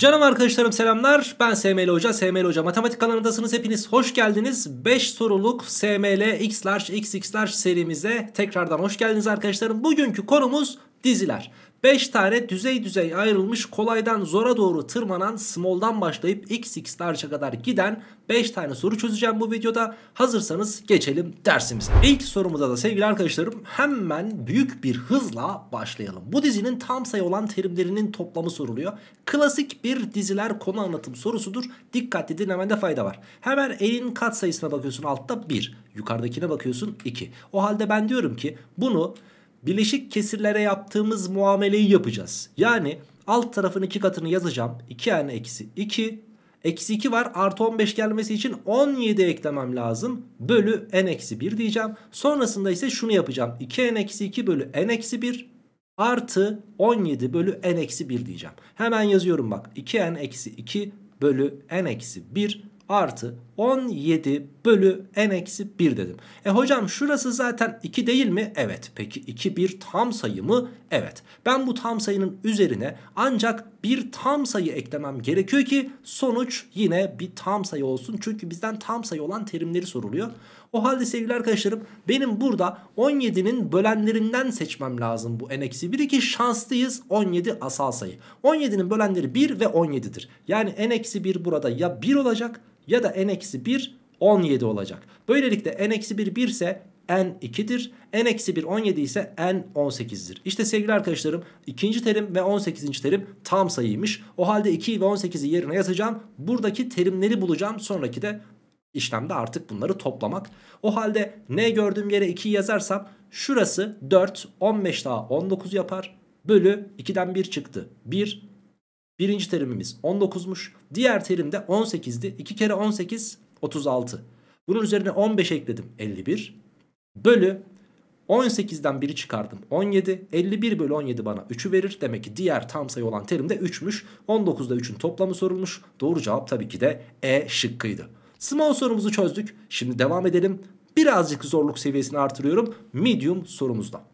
Canım arkadaşlarım selamlar. Ben SML Hoca. SML Hoca matematik kanalındasınız. Hepiniz hoş geldiniz. 5 soruluk SML xler large X large serimize tekrardan hoş geldiniz arkadaşlarım. Bugünkü konumuz diziler. 5 tane düzey düzey ayrılmış kolaydan zora doğru tırmanan small'dan başlayıp xx large'a kadar giden 5 tane soru çözeceğim bu videoda. Hazırsanız geçelim dersimize. İlk sorumuza da sevgili arkadaşlarım hemen büyük bir hızla başlayalım. Bu dizinin tam sayı olan terimlerinin toplamı soruluyor. Klasik bir diziler konu anlatım sorusudur. Dikkatli dinlemende fayda var. Hemen elin kat sayısına bakıyorsun altta 1. Yukarıdakine bakıyorsun 2. O halde ben diyorum ki bunu bileşik kesirlere yaptığımız muameleyi yapacağız. Yani alt tarafın iki katını yazacağım. 2n eksi 2. Eksi 2 var artı 15 gelmesi için 17 eklemem lazım. Bölü n eksi 1 diyeceğim. Sonrasında ise şunu yapacağım. 2n eksi 2 bölü n eksi 1 artı 17 bölü n eksi 1 diyeceğim. Hemen yazıyorum bak. 2n eksi 2 bölü n eksi 1 artı 17 bölü n-1 dedim. E hocam şurası zaten 2 değil mi? Evet. Peki 2 bir tam sayı mı? Evet. Ben bu tam sayının üzerine ancak bir tam sayı eklemem gerekiyor ki sonuç yine bir tam sayı olsun. Çünkü bizden tam sayı olan terimleri soruluyor. O halde sevgili arkadaşlarım benim burada 17'nin bölenlerinden seçmem lazım bu n-1 ki şanslıyız 17 asal sayı. 17'nin bölenleri 1 ve 17'dir. Yani n-1 burada ya 1 olacak ya da n-1 17 olacak. Böylelikle n-1 1 ise n 2'dir. n eksi 1 17 ise n 18'dir. İşte sevgili arkadaşlarım ikinci terim ve 18. terim tam sayıymış. O halde 2'yi ve 18'i yerine yazacağım. Buradaki terimleri bulacağım. Sonraki de işlemde artık bunları toplamak. O halde n gördüğüm yere 2'yi yazarsam şurası 4 15 daha 19 yapar. Bölü 2'den 1 çıktı. 1 Birinci terimimiz 19'muş. Diğer terim de 18'di. 2 kere 18 36. Bunun üzerine 15 ekledim 51. Bölü 18'den 1'i çıkardım 17. 51 bölü 17 bana 3'ü verir. Demek ki diğer tam sayı olan terim de 3'müş. 19'da 3'ün toplamı sorulmuş. Doğru cevap tabii ki de E şıkkıydı. Small sorumuzu çözdük. Şimdi devam edelim. Birazcık zorluk seviyesini artırıyorum medium sorumuzda.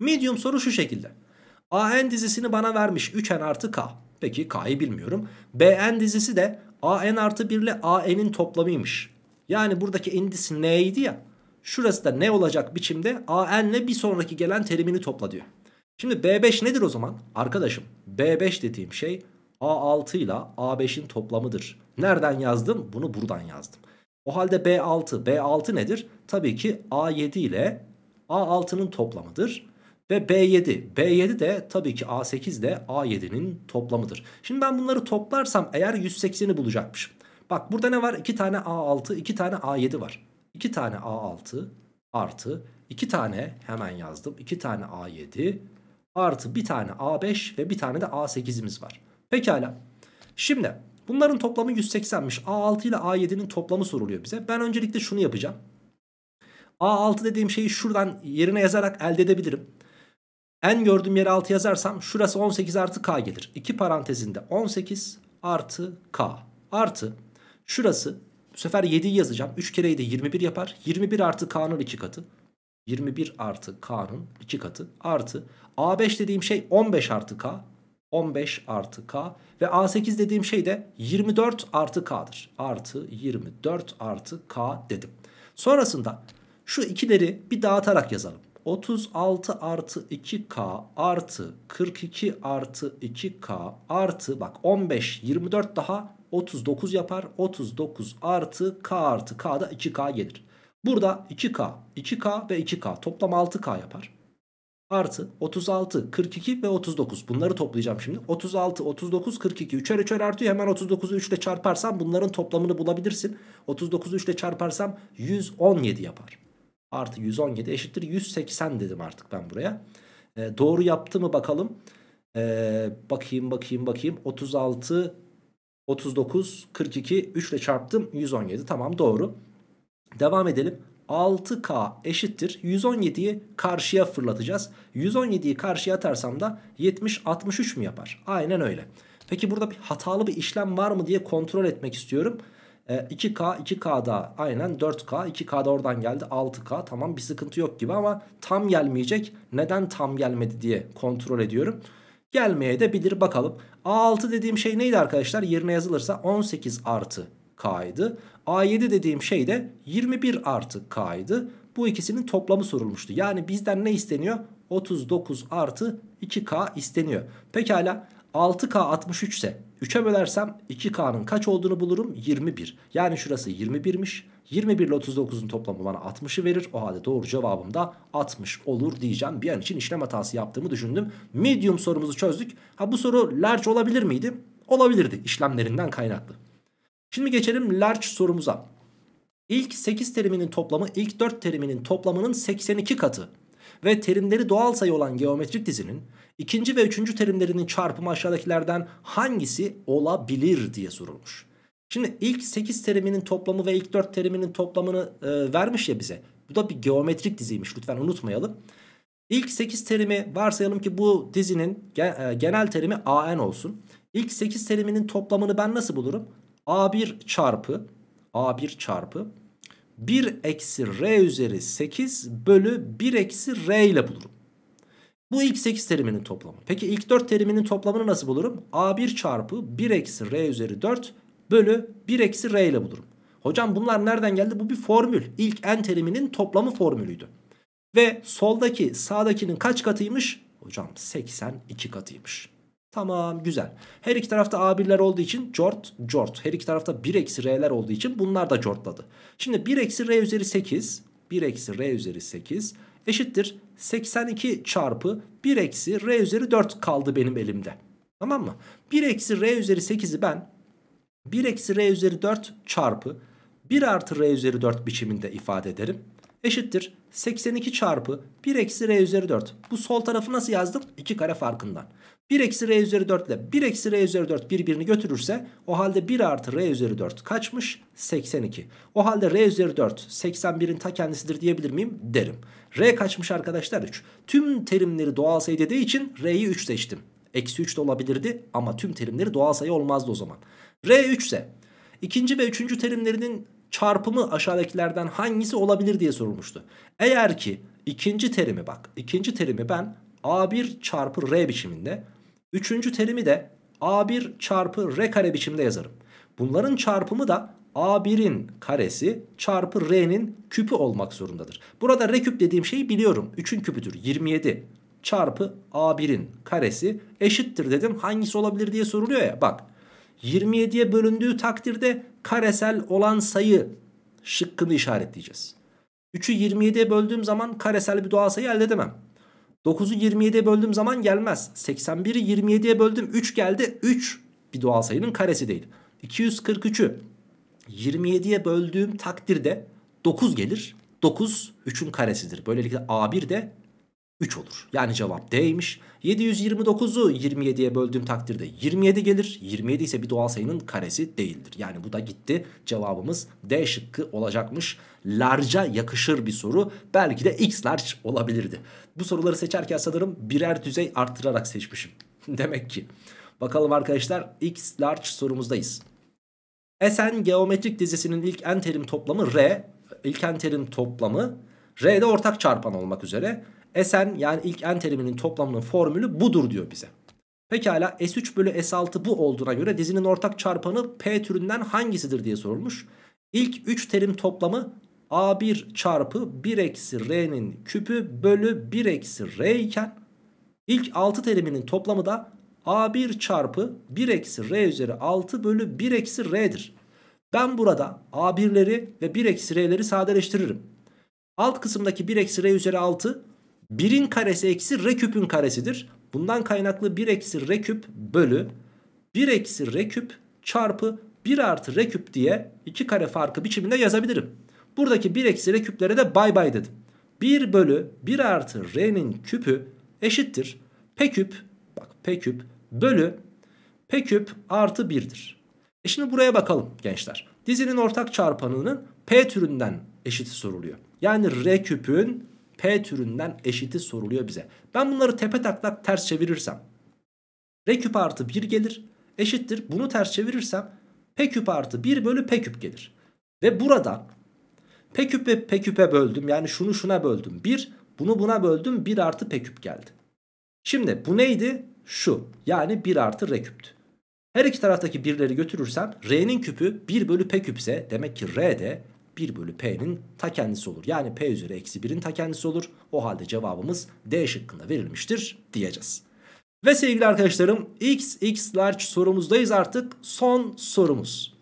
Medium soru şu şekilde. AN dizisini bana vermiş 3N artı K. Peki K'yı bilmiyorum. BN dizisi de AN artı 1 ile AN'in toplamıymış. Yani buradaki N'dis neydi ya. Şurası da ne olacak biçimde AN'le bir sonraki gelen terimini topla diyor. Şimdi B5 nedir o zaman? Arkadaşım B5 dediğim şey A6 ile A5'in toplamıdır. Nereden yazdım? Bunu buradan yazdım. O halde B6. B6 nedir? Tabii ki A7 ile A6'nın toplamıdır ve B7. B7 de tabii ki A8 de A7'nin toplamıdır. Şimdi ben bunları toplarsam eğer 180'i bulacakmışım. Bak burada ne var? 2 tane A6, 2 tane A7 var. 2 tane A6 artı 2 tane hemen yazdım. 2 tane A7 artı 1 tane A5 ve 1 tane de A8'imiz var. Pekala. Şimdi bunların toplamı 180'miş. A6 ile A7'nin toplamı soruluyor bize. Ben öncelikle şunu yapacağım. A6 dediğim şeyi şuradan yerine yazarak elde edebilirim. En gördüğüm yere 6 yazarsam şurası 18 artı k gelir. 2 parantezinde 18 artı k artı şurası bu sefer 7'yi yazacağım. 3 kereyi de 21 yapar. 21 artı k'nın 2 katı. 21 artı k'nın 2 katı artı a5 dediğim şey 15 artı k. 15 artı k ve a8 dediğim şey de 24 artı k'dır. Artı 24 artı k dedim. Sonrasında şu ikileri bir dağıtarak yazalım. 36 artı 2K artı 42 artı 2K artı bak 15 24 daha 39 yapar. 39 artı K artı K'da 2K gelir. Burada 2K, 2K ve 2K toplam 6K yapar. Artı 36, 42 ve 39 bunları toplayacağım şimdi. 36, 39, 42 üçer üçer artıyor. Hemen 39'u 3 ile çarparsam bunların toplamını bulabilirsin. 39'u 3 ile çarparsam 117 yapar artı 117 eşittir 180 dedim artık ben buraya. E, doğru yaptı mı bakalım. E, bakayım bakayım bakayım 36 39 42 3 ile çarptım 117 tamam doğru. Devam edelim. 6K eşittir 117'yi karşıya fırlatacağız. 117'yi karşıya atarsam da 70 63 mi yapar? Aynen öyle. Peki burada bir hatalı bir işlem var mı diye kontrol etmek istiyorum. 2K ee, 2K'da aynen 4K 2K'da oradan geldi 6K tamam bir sıkıntı yok gibi ama tam gelmeyecek. Neden tam gelmedi diye kontrol ediyorum. Gelmeye de bilir bakalım. A6 dediğim şey neydi arkadaşlar? Yerine yazılırsa 18 artı K'ydı. A7 dediğim şey de 21 artı K'ydı. Bu ikisinin toplamı sorulmuştu. Yani bizden ne isteniyor? 39 artı 2K isteniyor. Pekala 6K 63 ise 3'e bölersem 2K'nın kaç olduğunu bulurum? 21. Yani şurası 21'miş. 21 ile 39'un toplamı bana 60'ı verir. O halde doğru cevabım da 60 olur diyeceğim. Bir an için işlem hatası yaptığımı düşündüm. Medium sorumuzu çözdük. Ha bu soru large olabilir miydi? Olabilirdi işlemlerinden kaynaklı. Şimdi geçelim large sorumuza. İlk 8 teriminin toplamı ilk 4 teriminin toplamının 82 katı ve terimleri doğal sayı olan geometrik dizinin İkinci ve üçüncü terimlerinin çarpımı aşağıdakilerden hangisi olabilir diye sorulmuş. Şimdi ilk 8 teriminin toplamı ve ilk 4 teriminin toplamını e, vermiş ya bize. Bu da bir geometrik diziymiş lütfen unutmayalım. İlk 8 terimi varsayalım ki bu dizinin e, genel terimi AN olsun. İlk 8 teriminin toplamını ben nasıl bulurum? A1 çarpı A1 çarpı 1 eksi R üzeri 8 bölü 1 eksi R ile bulurum. Bu ilk 8 teriminin toplamı. Peki ilk 4 teriminin toplamını nasıl bulurum? A1 çarpı 1 eksi R üzeri 4 bölü 1 eksi R ile bulurum. Hocam bunlar nereden geldi? Bu bir formül. İlk n teriminin toplamı formülüydü. Ve soldaki sağdakinin kaç katıymış? Hocam 82 katıymış. Tamam güzel. Her iki tarafta A1'ler olduğu için cort cort. Her iki tarafta 1 eksi R'ler olduğu için bunlar da cortladı. Şimdi 1 eksi R üzeri 8. 1 eksi R üzeri 8 eşittir 82 çarpı 1 eksi r üzeri 4 kaldı benim elimde. Tamam mı? 1 eksi r üzeri 8'i ben 1 eksi r üzeri 4 çarpı 1 artı r üzeri 4 biçiminde ifade ederim. Eşittir 82 çarpı 1 eksi r üzeri 4. Bu sol tarafı nasıl yazdım? 2 kare farkından. 1 eksi r üzeri 4 ile 1 eksi r üzeri 4 birbirini götürürse o halde 1 artı r üzeri 4 kaçmış? 82. O halde r üzeri 4 81'in ta kendisidir diyebilir miyim? Derim. r kaçmış arkadaşlar 3. Tüm terimleri doğal sayı dediği için r'yi 3 seçtim. Eksi 3 de olabilirdi ama tüm terimleri doğal sayı olmazdı o zaman. r 3 ise ikinci ve üçüncü terimlerinin çarpımı aşağıdakilerden hangisi olabilir diye sorulmuştu. Eğer ki ikinci terimi bak ikinci terimi ben A1 çarpı R biçiminde Üçüncü terimi de A1 çarpı R kare biçimde yazarım. Bunların çarpımı da A1'in karesi çarpı R'nin küpü olmak zorundadır. Burada R küp dediğim şeyi biliyorum. 3'ün küpüdür 27 çarpı A1'in karesi eşittir dedim. Hangisi olabilir diye soruluyor ya bak. 27'ye bölündüğü takdirde karesel olan sayı şıkkını işaretleyeceğiz. 3'ü 27'ye böldüğüm zaman karesel bir doğal sayı elde edemem. 9'u 27'ye böldüğüm zaman gelmez. 81'i 27'ye böldüm 3 geldi. 3 bir doğal sayının karesi değil. 243'ü 27'ye böldüğüm takdirde 9 gelir. 9 3'ün karesidir. Böylelikle A1 de 3 olur. Yani cevap D'ymiş. 729'u 27'ye böldüğüm takdirde 27 gelir. 27 ise bir doğal sayının karesi değildir. Yani bu da gitti. Cevabımız D şıkkı olacakmış. Large'a yakışır bir soru. Belki de X large olabilirdi. Bu soruları seçerken sanırım birer düzey arttırarak seçmişim. Demek ki. Bakalım arkadaşlar X large sorumuzdayız. Esen geometrik dizisinin ilk n terim toplamı R. İlk n terim toplamı R'de ortak çarpan olmak üzere Sn yani ilk n teriminin toplamının formülü budur diyor bize. Pekala S3 bölü S6 bu olduğuna göre dizinin ortak çarpanı P türünden hangisidir diye sorulmuş. İlk 3 terim toplamı A1 çarpı 1 eksi R'nin küpü bölü 1 eksi R iken ilk 6 teriminin toplamı da A1 çarpı 1 eksi R üzeri 6 bölü 1 eksi R'dir. Ben burada A1'leri ve 1 eksi R'leri sadeleştiririm. Alt kısımdaki 1 eksi r üzeri 6 1'in karesi eksi r küpün karesidir. Bundan kaynaklı 1 eksi r küp bölü 1 eksi r küp çarpı 1 artı r küp diye 2 kare farkı biçiminde yazabilirim. Buradaki 1 eksi r küplere de bay bay dedim. 1 bölü 1 artı r'nin küpü eşittir. p küp bak p küp bölü p küp artı 1'dir. E şimdi buraya bakalım gençler. Dizinin ortak çarpanının p türünden eşiti soruluyor. Yani R küpün P türünden eşiti soruluyor bize. Ben bunları tepe taklak ters çevirirsem R küp artı 1 gelir eşittir. Bunu ters çevirirsem P küp artı 1 bölü P küp gelir. Ve buradan P küpü P küpe böldüm. Yani şunu şuna böldüm 1. Bunu buna böldüm 1 artı P küp geldi. Şimdi bu neydi? Şu. Yani 1 artı R küptü. Her iki taraftaki birleri götürürsem R'nin küpü 1 bölü P küpse demek ki R de 1 bölü P'nin ta kendisi olur. Yani P üzeri eksi 1'in ta kendisi olur. O halde cevabımız D şıkkında verilmiştir diyeceğiz. Ve sevgili arkadaşlarım x x large sorumuzdayız artık son sorumuz.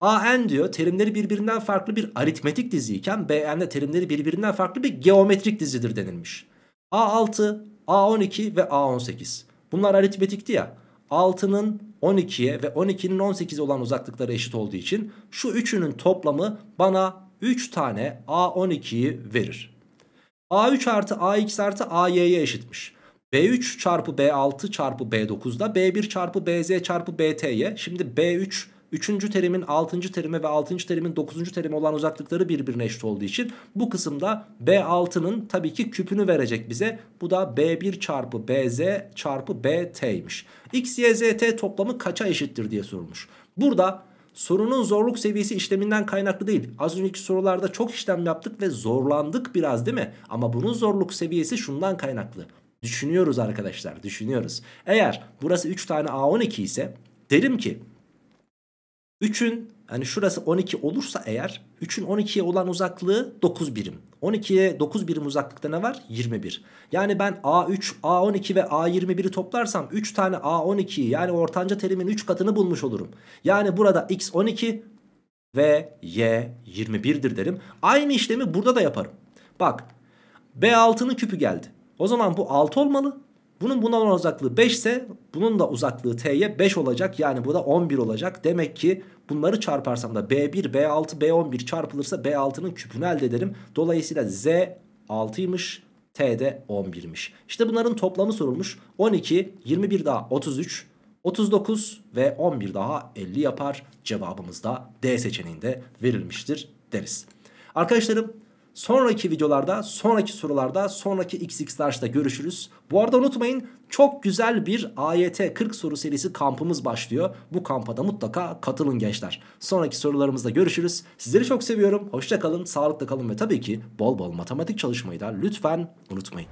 AN diyor terimleri birbirinden farklı bir aritmetik diziyken BN de terimleri birbirinden farklı bir geometrik dizidir denilmiş. A6, A12 ve A18. Bunlar aritmetikti ya. 6'nın 12'ye ve 12'nin 18'e olan uzaklıkları eşit olduğu için şu üçünün toplamı bana 3 tane A12'yi verir. A3 artı AX artı AY'ye eşitmiş. B3 çarpı B6 çarpı B9'da B1 çarpı BZ çarpı BT'ye şimdi B3 Üçüncü terimin altıncı terime ve altıncı terimin dokuzuncu terime olan uzaklıkları birbirine eşit olduğu için bu kısımda B6'nın tabii ki küpünü verecek bize. Bu da B1 çarpı BZ çarpı BT'ymiş. X, Y, Z, T toplamı kaça eşittir diye sorulmuş. Burada sorunun zorluk seviyesi işleminden kaynaklı değil. Az önceki sorularda çok işlem yaptık ve zorlandık biraz değil mi? Ama bunun zorluk seviyesi şundan kaynaklı. Düşünüyoruz arkadaşlar düşünüyoruz. Eğer burası 3 tane A12 ise derim ki 3'ün hani şurası 12 olursa eğer 3'ün 12'ye olan uzaklığı 9 birim. 12'ye 9 birim uzaklıkta ne var? 21. Yani ben A3, A12 ve A21'i toplarsam 3 tane A12'yi yani ortanca terimin 3 katını bulmuş olurum. Yani burada X12 ve Y 21'dir derim. Aynı işlemi burada da yaparım. Bak B6'nın küpü geldi. O zaman bu 6 olmalı. Bunun bundan uzaklığı 5 ise bunun da uzaklığı t'ye 5 olacak. Yani bu da 11 olacak. Demek ki bunları çarparsam da b1, b6, b11 çarpılırsa b6'nın küpünü elde ederim. Dolayısıyla z 6'ymış, t de 11'miş. İşte bunların toplamı sorulmuş. 12, 21 daha 33, 39 ve 11 daha 50 yapar. Cevabımız da D seçeneğinde verilmiştir deriz. Arkadaşlarım Sonraki videolarda, sonraki sorularda, sonraki XX derste görüşürüz. Bu arada unutmayın çok güzel bir AYT 40 soru serisi kampımız başlıyor. Bu kampa da mutlaka katılın gençler. Sonraki sorularımızda görüşürüz. Sizleri çok seviyorum. Hoşçakalın, sağlıkla kalın ve tabii ki bol bol matematik çalışmayı da lütfen unutmayın.